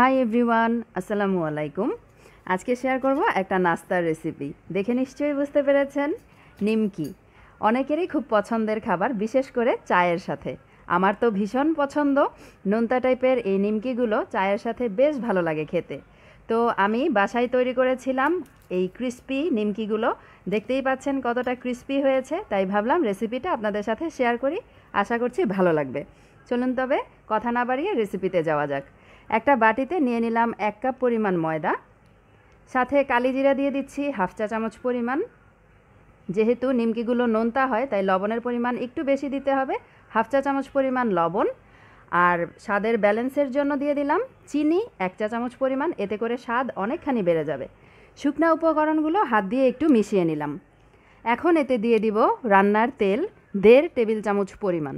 hi everyone আসসালামু আলাইকুম আজকে শেয়ার করব একটা নাস্তার রেসিপি দেখে নিশ্চয়ই বুঝতে পেরেছেন নিমকি অনেকেরই খুব পছন্দের খাবার বিশেষ করে চায়ের সাথে আমার তো ভীষণ পছন্দ নোনতা টাইপের এই নিমকিগুলো চায়ের সাথে বেশ ভালো লাগে খেতে তো আমি বাসায় তৈরি করেছিলাম এই ক্রিস্পি নিমকিগুলো দেখতেই পাচ্ছেন কতটা ক্রিস্পি হয়েছে তাই ভাবলাম রেসিপিটা আপনাদের সাথে শেয়ার করি আশা করছি ভালো লাগবে চলুন তবে কথা না বাড়িয়ে রেসিপিতে যাওয়া যাক একটা বাটিতে নিয়ে নিলাম এক কাপ পরিমাণ ময়দা সাথে কালি জিরা দিয়ে দিচ্ছি হাফ চা চামচ পরিমাণ যেহেতু নিমকিগুলো নোনতা হয় তাই লবণের পরিমাণ একটু বেশি দিতে হবে হাফ চা চামচ পরিমাণ লবণ আর স্বাদের ব্যালেন্সের জন্য দিয়ে দিলাম চিনি এক চা চামচ পরিমাণ এতে করে স্বাদ অনেকখানি বেড়ে যাবে শুকনা উপকরণগুলো হাত দিয়ে একটু মিশিয়ে নিলাম এখন এতে দিয়ে দিব রান্নার তেল দেড় টেবিল চামচ পরিমাণ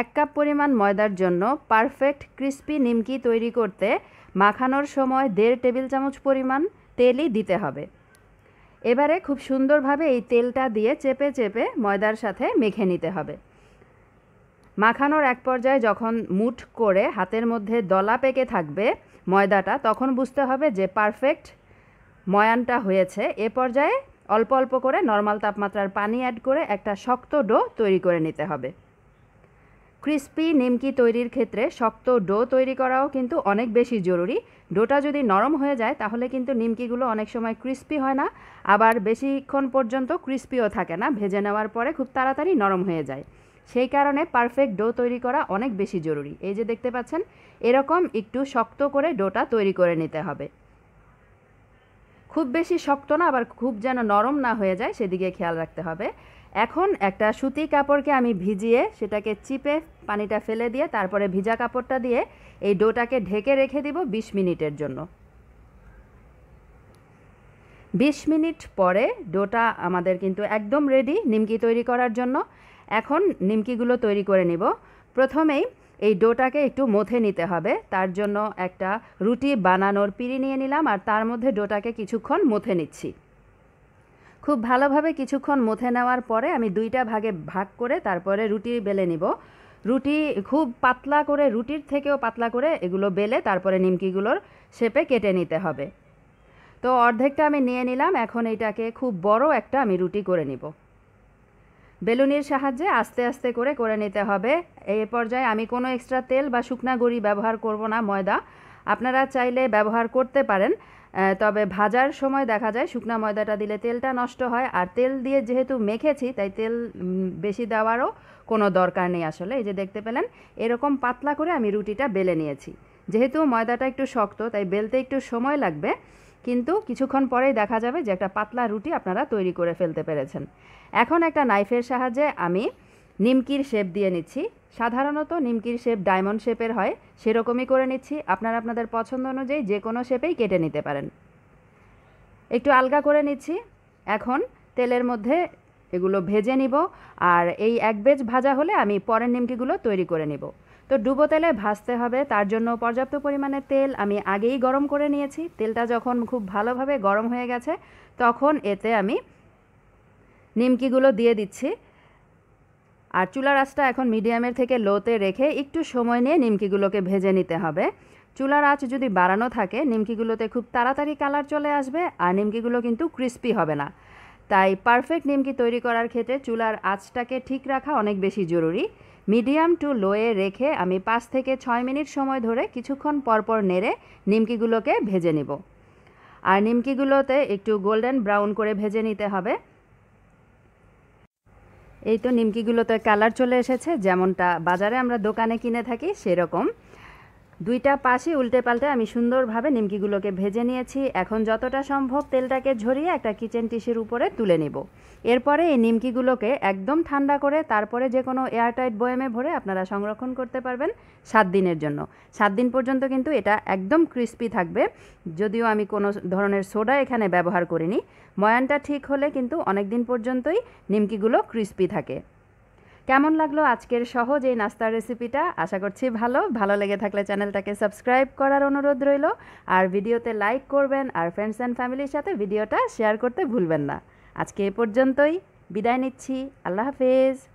এক কাপ পরিমাণ ময়দার জন্য পারফেক্ট ক্রিস্পি নিমকি তৈরি করতে মাখানোর সময় দেড় টেবিল চামচ পরিমাণ তেলই দিতে হবে এবারে খুব সুন্দরভাবে এই তেলটা দিয়ে চেপে চেপে ময়দার সাথে মেখে নিতে হবে মাখানোর এক পর্যায়ে যখন মুঠ করে হাতের মধ্যে দলা পেকে থাকবে ময়দাটা তখন বুঝতে হবে যে পারফেক্ট ময়ানটা হয়েছে এ পর্যায়ে অল্প অল্প করে নর্মাল তাপমাত্রার পানি অ্যাড করে একটা শক্ত ডো তৈরি করে নিতে হবে ক্রিস্পি নিমকি তৈরির ক্ষেত্রে শক্ত ডো তৈরি করাও কিন্তু অনেক বেশি জরুরি ডোটা যদি নরম হয়ে যায় তাহলে কিন্তু নিমকিগুলো অনেক সময় ক্রিস্পি হয় না আবার বেশিক্ষণ পর্যন্ত ক্রিস্পিও থাকে না ভেজে নেওয়ার পরে খুব তাড়াতাড়ি নরম হয়ে যায় সেই কারণে পারফেক্ট ডো তৈরি করা অনেক বেশি জরুরি এই যে দেখতে পাচ্ছেন এরকম একটু শক্ত করে ডোটা তৈরি করে নিতে হবে খুব বেশি শক্ত না আবার খুব যেন নরম না হয়ে যায় সেদিকে খেয়াল রাখতে হবে এখন একটা সুতি কাপড়কে আমি ভিজিয়ে সেটাকে চিপে পানিটা ফেলে দিয়ে তারপরে ভিজা কাপড়টা দিয়ে এই ডোটাকে ঢেকে রেখে দিব ২০ মিনিটের জন্য ২০ মিনিট পরে ডোটা আমাদের কিন্তু একদম রেডি নিমকি তৈরি করার জন্য এখন নিমকিগুলো তৈরি করে নিব প্রথমেই এই ডোটাকে একটু মথে নিতে হবে তার জন্য একটা রুটি বানানোর পিড়ি নিয়ে নিলাম আর তার মধ্যে ডোটাকে কিছুক্ষণ মথে নিচ্ছি খুব ভালোভাবে কিছুক্ষণ মথে নেওয়ার পরে আমি দুইটা ভাগে ভাগ করে তারপরে রুটি বেলে নিব রুটি খুব পাতলা করে রুটির থেকেও পাতলা করে এগুলো বেলে তারপরে নিমকিগুলোর শেপে কেটে নিতে হবে তো অর্ধেকটা আমি নিয়ে নিলাম এখন এটাকে খুব বড় একটা আমি রুটি করে নিব বেলুনির সাহায্যে আস্তে আস্তে করে করে নিতে হবে এই পর্যায়ে আমি কোনো এক্সট্রা তেল বা শুকনা গুঁড়ি ব্যবহার করব না ময়দা আপনারা চাইলে ব্যবহার করতে পারেন তবে ভাজার সময় দেখা যায় শুকনা ময়দাটা দিলে তেলটা নষ্ট হয় আর তেল দিয়ে যেহেতু মেখেছি তাই তেল বেশি দেওয়ারও কোনো দরকার নেই আসলে এই যে দেখতে পেলেন এরকম পাতলা করে আমি রুটিটা বেলে নিয়েছি যেহেতু ময়দাটা একটু শক্ত তাই বেলতে একটু সময় লাগবে কিন্তু কিছুক্ষণ পরেই দেখা যাবে যে একটা পাতলা রুটি আপনারা তৈরি করে ফেলতে পেরেছেন এখন একটা নাইফের সাহায্যে আমি নিমকির শেপ দিয়ে নিচ্ছি সাধারণত নিমকির শেপ ডায়মন্ড শেপের হয় সেরকমই করে নিচ্ছি আপনারা আপনাদের পছন্দ অনুযায়ী যে কোনো শেপেই কেটে নিতে পারেন একটু আলগা করে নিচ্ছি এখন তেলের মধ্যে এগুলো ভেজে নিব আর এই এক বেজ ভাজা হলে আমি পরের নিমকিগুলো তৈরি করে নিব তো ডুবো তেলে ভাজতে হবে তার জন্য পর্যাপ্ত পরিমাণে তেল আমি আগেই গরম করে নিয়েছি তেলটা যখন খুব ভালোভাবে গরম হয়ে গেছে তখন এতে আমি নিমকিগুলো দিয়ে দিচ্ছি আর চুলার আঁচটা এখন মিডিয়ামের থেকে লোতে রেখে একটু সময় নিয়ে নিমকিগুলোকে ভেজে নিতে হবে চুলার আঁচ যদি বাড়ানো থাকে নিমকিগুলোতে খুব তাড়াতাড়ি কালার চলে আসবে আর নিমকিগুলো কিন্তু ক্রিস্পি হবে না তাই পারফেক্ট নিমকি তৈরি করার ক্ষেত্রে চুলার আঁচটাকে ঠিক রাখা অনেক বেশি জরুরি মিডিয়াম টু লোয়ে রেখে আমি পাঁচ থেকে ছয় মিনিট সময় ধরে কিছুক্ষণ পরপর নেড়ে নিমকিগুলোকে ভেজে নেব আর নিমকিগুলোতে একটু গোল্ডেন ব্রাউন করে ভেজে নিতে হবে এই তো নিমকিগুলোতে কালার চলে এসেছে যেমনটা বাজারে আমরা দোকানে কিনে থাকি সেরকম দুইটা পাশে উল্টে পাল্টে আমি সুন্দরভাবে নিমকিগুলোকে ভেজে নিয়েছি এখন যতটা সম্ভব তেলটাকে ঝরিয়ে একটা কিচেন টিসের উপরে তুলে নেব এরপরে এই নিমকিগুলোকে একদম ঠান্ডা করে তারপরে যে কোনো এয়ারটাইট বয়েমে ভরে আপনারা সংরক্ষণ করতে পারবেন সাত দিনের জন্য সাত দিন পর্যন্ত কিন্তু এটা একদম ক্রিস্পি থাকবে যদিও আমি কোনো ধরনের সোডা এখানে ব্যবহার করিনি ময়ানটা ঠিক হলে কিন্তু অনেক দিন পর্যন্তই নিমকিগুলো ক্রিস্পি থাকে কেমন লাগলো আজকের সহজ এই নাস্তার রেসিপিটা আশা করছি ভালো ভালো লেগে থাকলে চ্যানেলটাকে সাবস্ক্রাইব করার অনুরোধ রইল আর ভিডিওতে লাইক করবেন আর ফ্রেন্ডস অ্যান্ড ফ্যামিলির সাথে ভিডিওটা শেয়ার করতে ভুলবেন না আজকে এ পর্যন্তই বিদায় নিচ্ছি আল্লাহ হাফেজ